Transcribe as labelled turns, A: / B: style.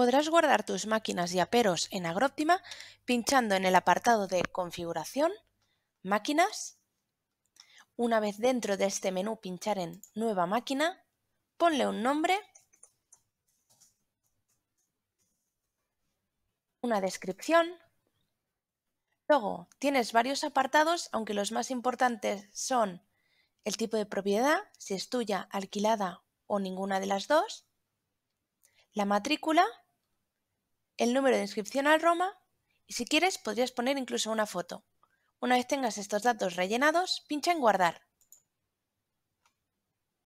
A: podrás guardar tus máquinas y aperos en Agroptima pinchando en el apartado de Configuración, Máquinas. Una vez dentro de este menú pinchar en Nueva máquina, ponle un nombre, una descripción. Luego tienes varios apartados, aunque los más importantes son el tipo de propiedad, si es tuya, alquilada o ninguna de las dos, la matrícula, el número de inscripción al Roma y si quieres podrías poner incluso una foto. Una vez tengas estos datos rellenados, pincha en guardar